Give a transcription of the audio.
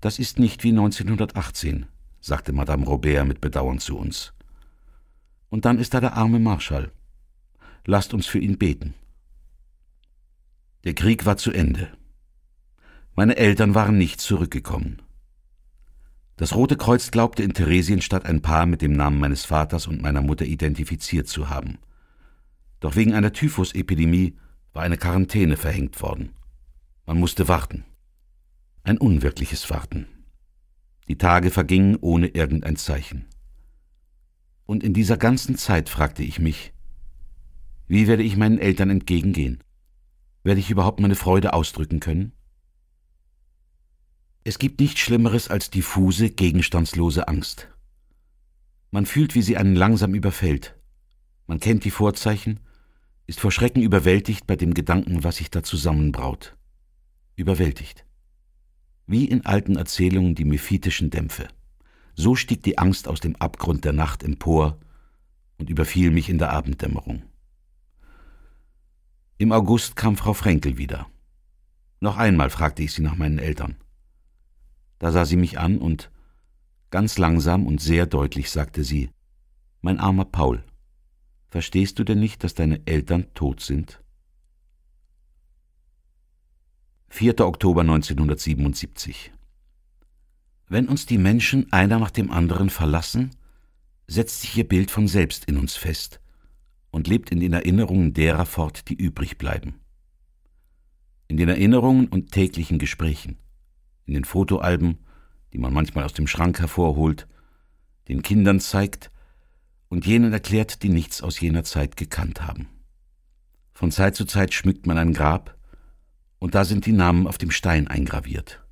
Das ist nicht wie 1918, sagte Madame Robert mit Bedauern zu uns. Und dann ist da der arme Marschall. Lasst uns für ihn beten. Der Krieg war zu Ende. Meine Eltern waren nicht zurückgekommen. Das Rote Kreuz glaubte in Theresienstadt ein Paar mit dem Namen meines Vaters und meiner Mutter identifiziert zu haben. Doch wegen einer Typhusepidemie war eine Quarantäne verhängt worden. Man musste warten ein unwirkliches Warten. Die Tage vergingen ohne irgendein Zeichen. Und in dieser ganzen Zeit fragte ich mich, wie werde ich meinen Eltern entgegengehen? Werde ich überhaupt meine Freude ausdrücken können? Es gibt nichts Schlimmeres als diffuse, gegenstandslose Angst. Man fühlt, wie sie einen langsam überfällt. Man kennt die Vorzeichen, ist vor Schrecken überwältigt bei dem Gedanken, was sich da zusammenbraut. Überwältigt wie in alten Erzählungen die mephitischen Dämpfe. So stieg die Angst aus dem Abgrund der Nacht empor und überfiel mich in der Abenddämmerung. Im August kam Frau Fränkel wieder. Noch einmal fragte ich sie nach meinen Eltern. Da sah sie mich an und ganz langsam und sehr deutlich sagte sie, Mein armer Paul, verstehst du denn nicht, dass deine Eltern tot sind? 4. Oktober 1977. Wenn uns die Menschen einer nach dem anderen verlassen, setzt sich ihr Bild von selbst in uns fest und lebt in den Erinnerungen derer fort, die übrig bleiben. In den Erinnerungen und täglichen Gesprächen, in den Fotoalben, die man manchmal aus dem Schrank hervorholt, den Kindern zeigt und jenen erklärt, die nichts aus jener Zeit gekannt haben. Von Zeit zu Zeit schmückt man ein Grab, und da sind die Namen auf dem Stein eingraviert.